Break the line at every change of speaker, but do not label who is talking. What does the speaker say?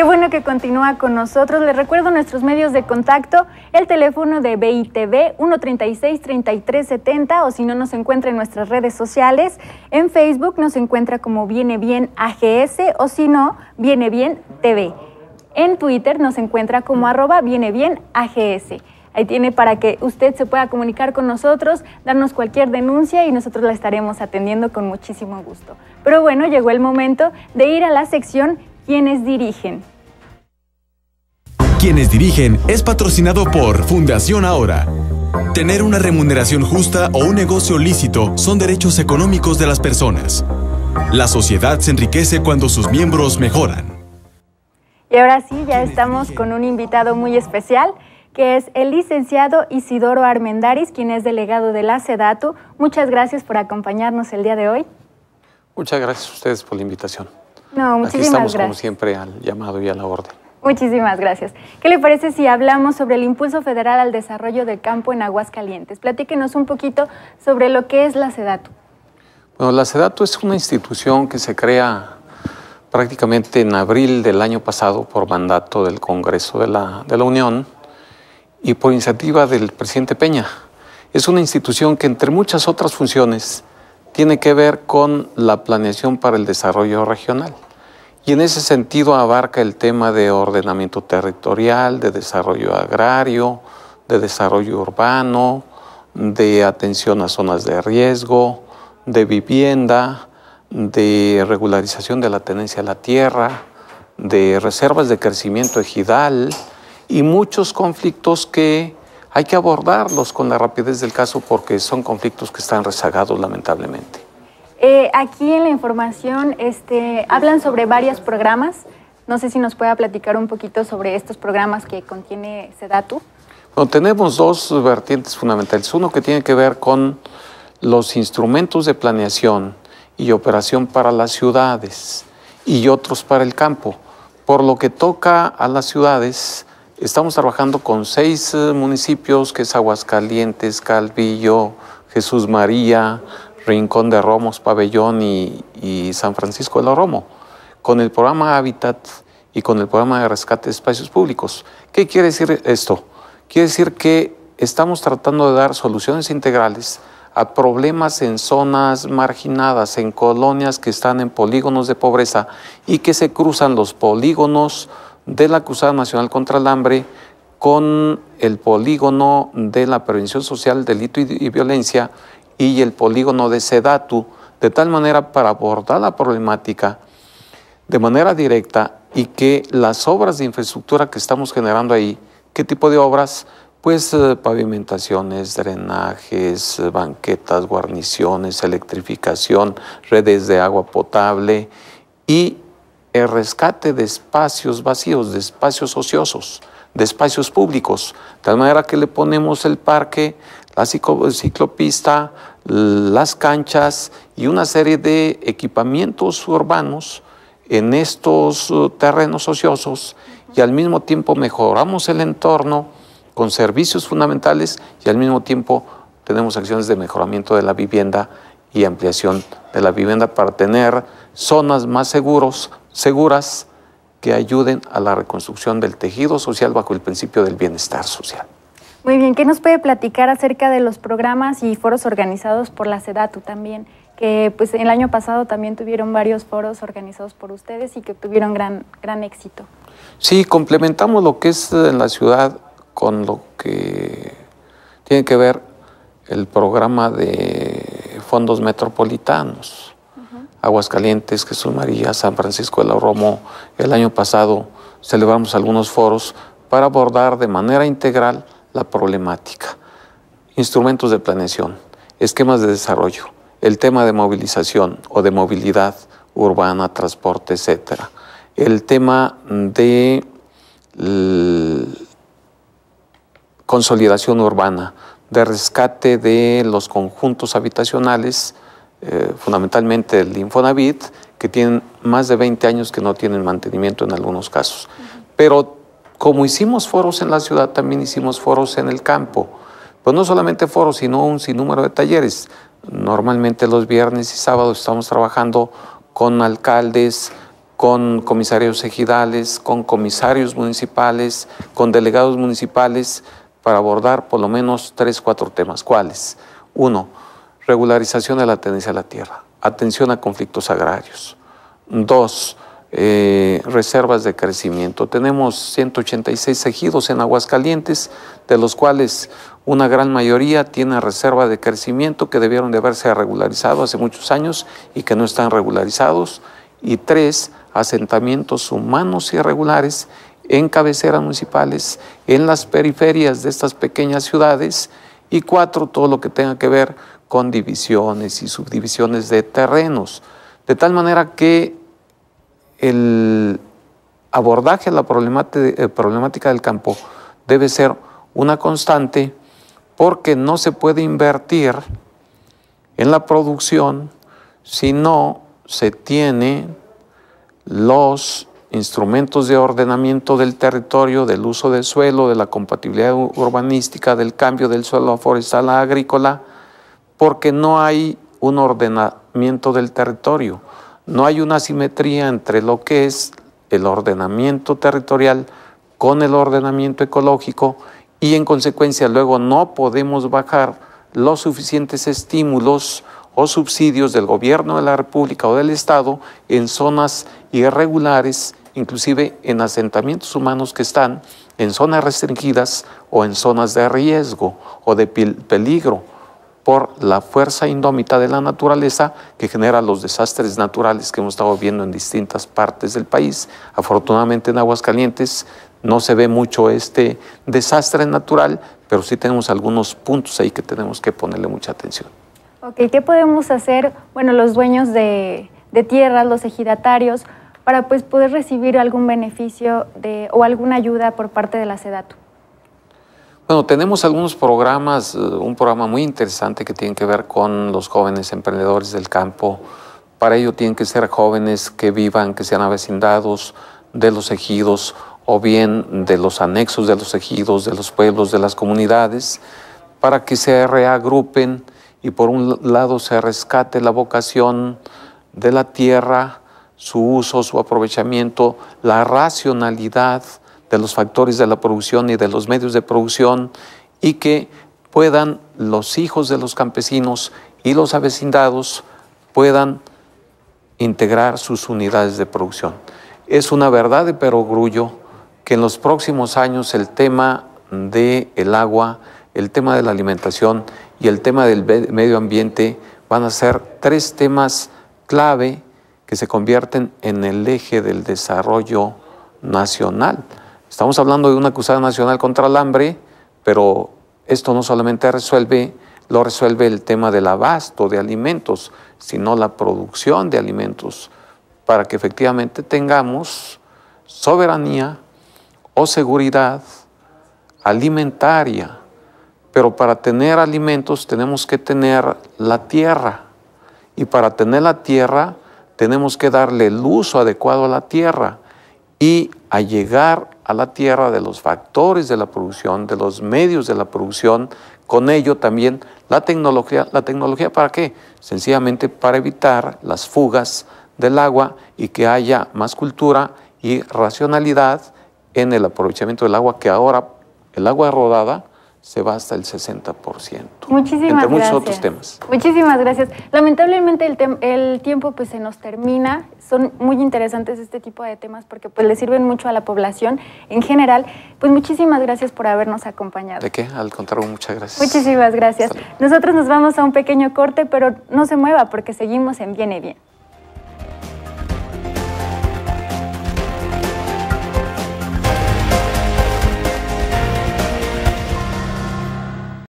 Qué bueno que continúa con nosotros. Les recuerdo nuestros medios de contacto, el teléfono de BITV 136-3370 o si no nos encuentra en nuestras redes sociales. En Facebook nos encuentra como Viene Bien AGS o si no, Viene Bien TV. En Twitter nos encuentra como arroba Viene Bien Ahí tiene para que usted se pueda comunicar con nosotros, darnos cualquier denuncia y nosotros la estaremos atendiendo con muchísimo gusto. Pero bueno, llegó el momento de ir a la sección quienes dirigen.
Quienes dirigen es patrocinado por Fundación Ahora. Tener una remuneración justa o un negocio lícito son derechos económicos de las personas. La sociedad se enriquece cuando sus miembros mejoran.
Y ahora sí, ya estamos con un invitado muy especial, que es el licenciado Isidoro Armendaris, quien es delegado de la SEDATU. Muchas gracias por acompañarnos el día de hoy.
Muchas gracias a ustedes por la invitación.
No, muchísimas estamos, gracias. como
siempre, al llamado y a la orden.
Muchísimas gracias. ¿Qué le parece si hablamos sobre el impulso federal al desarrollo del campo en Aguascalientes? Platíquenos un poquito sobre lo que es la SEDATU.
Bueno, la SEDATU es una institución que se crea prácticamente en abril del año pasado por mandato del Congreso de la, de la Unión y por iniciativa del presidente Peña. Es una institución que, entre muchas otras funciones, tiene que ver con la planeación para el desarrollo regional. Y en ese sentido abarca el tema de ordenamiento territorial, de desarrollo agrario, de desarrollo urbano, de atención a zonas de riesgo, de vivienda, de regularización de la tenencia a la tierra, de reservas de crecimiento ejidal y muchos conflictos que hay que abordarlos con la rapidez del caso porque son conflictos que están rezagados lamentablemente.
Eh, aquí en la información este, hablan sobre varios programas. No sé si nos pueda platicar un poquito sobre estos programas que contiene Sedatu.
Bueno, tenemos dos vertientes fundamentales. Uno que tiene que ver con los instrumentos de planeación y operación para las ciudades y otros para el campo. Por lo que toca a las ciudades, Estamos trabajando con seis eh, municipios, que es Aguascalientes, Calvillo, Jesús María, Rincón de Romos, Pabellón y, San Francisco de la Romo, con el programa Hábitat y con el programa de rescate de espacios públicos. ¿Qué quiere decir esto? Quiere decir que estamos tratando de dar soluciones integrales a problemas en zonas marginadas, en colonias que están en polígonos de pobreza y que se cruzan los polígonos de la acusada Nacional contra el Hambre con el polígono de la Prevención Social, Delito y, Violencia y el polígono de Sedatu, de tal manera para abordar la problemática de manera directa y que las obras de infraestructura que estamos generando ahí, ¿qué tipo de obras? Pues eh, pavimentaciones, drenajes, banquetas, guarniciones, electrificación, redes de agua potable y el rescate de espacios vacíos, de espacios ociosos, de espacios públicos. De tal manera que le ponemos el parque, la ciclopista, las canchas y una serie de equipamientos urbanos en estos uh, terrenos ociosos y al mismo tiempo mejoramos el entorno con servicios fundamentales y al mismo tiempo tenemos acciones de mejoramiento de la vivienda y ampliación de la vivienda para tener zonas más seguros, seguras que ayuden a la reconstrucción del tejido social bajo el principio del bienestar social.
Muy bien, ¿qué nos puede platicar acerca de los programas y foros organizados por la SEDATU también? Que pues el año pasado también tuvieron varios foros organizados por ustedes y que tuvieron gran, gran éxito.
Sí, complementamos lo que es en eh, la ciudad con lo que tiene que ver el programa de fondos metropolitanos. Aguascalientes, Jesús María, San Francisco de la Romo. El año pasado celebramos algunos foros para abordar de manera integral la problemática. Instrumentos de planeación, esquemas de desarrollo, el tema de movilización o de movilidad urbana, transporte, etc. El tema de consolidación urbana, de rescate de los conjuntos habitacionales, eh, fundamentalmente el Infonavit, que tienen más de 20 años que no tienen mantenimiento en algunos casos. Pero como hicimos foros en la ciudad, también hicimos foros en el campo. Pues no solamente foros, sino un sinnúmero de talleres. Normalmente los viernes y sábados estamos trabajando con alcaldes, con comisarios ejidales, con comisarios municipales, con delegados municipales, para abordar por lo menos tres, cuatro temas. ¿Cuáles? Uno, regularización de la tenencia de la tierra, atención a conflictos agrarios. Dos, eh, reservas de crecimiento. Tenemos 186 ejidos en Aguascalientes, de los cuales una gran mayoría tiene reserva de crecimiento que debieron de haberse regularizado hace muchos años y que no están regularizados. Y tres, asentamientos humanos irregulares en cabeceras municipales, en las periferias de estas pequeñas ciudades. Y cuatro, todo lo que tenga que ver con divisiones y subdivisiones de terrenos, de tal manera que el abordaje a la eh, problemática del campo debe ser una constante porque no se puede invertir en la producción si no se tiene los instrumentos de ordenamiento del territorio, del uso del suelo, de la compatibilidad urbanística, del cambio del suelo forestal a agrícola, porque no hay un ordenamiento del territorio, no hay una simetría entre lo que es el ordenamiento territorial con el ordenamiento ecológico y en consecuencia luego no podemos bajar los suficientes estímulos o subsidios del gobierno de la República o del Estado en zonas irregulares, inclusive en asentamientos humanos que están en zonas restringidas o en zonas de riesgo o de peligro por la fuerza indómita de la naturaleza que genera los desastres naturales que hemos estado viendo en distintas partes del país. Afortunadamente en Aguascalientes no se ve mucho este desastre natural, pero sí tenemos algunos puntos ahí que tenemos que ponerle mucha atención.
Ok, ¿qué podemos hacer, bueno, los dueños de, tierra, tierras, los ejidatarios, para pues poder recibir algún beneficio o alguna ayuda por parte de la SEDATU?
Bueno, tenemos algunos programas, eh, un programa muy interesante que tiene que ver con los jóvenes emprendedores del campo. Para ello tienen que ser jóvenes que vivan, que sean avecindados de los ejidos o bien de los anexos de los ejidos, de los pueblos, de las comunidades, para que se reagrupen y por un lado se rescate la vocación de la tierra, su uso, su aprovechamiento, la racionalidad de los factores de la producción y de los medios de producción y que puedan los hijos de los campesinos y los avecindados puedan integrar sus unidades de producción. Es una verdad de perogrullo que en los próximos años el tema del el agua, el tema de la alimentación y el tema del medio ambiente van a ser tres temas clave que se convierten en el eje del desarrollo nacional. Estamos hablando de una acusada nacional contra el hambre, pero esto no solamente resuelve, lo resuelve el tema del abasto de alimentos, sino la producción de alimentos, para que efectivamente tengamos soberanía o seguridad alimentaria. Pero para tener alimentos tenemos que tener la tierra. Y para tener la tierra tenemos que darle el uso adecuado a la tierra y a llegar a la tierra de los factores de la producción, de los medios de la producción, con ello también la tecnología. ¿La tecnología para qué? Sencillamente para evitar las fugas del agua y que haya más cultura y racionalidad en el aprovechamiento del agua, que ahora el agua rodada se va hasta el 60%.
Muchísimas entre muchos otros temas. Muchísimas gracias. Lamentablemente el, el, tiempo pues se nos termina. Son muy interesantes este tipo de temas porque pues le sirven mucho a la población en general. Pues muchísimas gracias por habernos acompañado. ¿De
qué? Al contrario, muchas gracias.
Muchísimas gracias. Nosotros nos vamos a un pequeño corte, pero no se mueva porque seguimos en Viene Bien.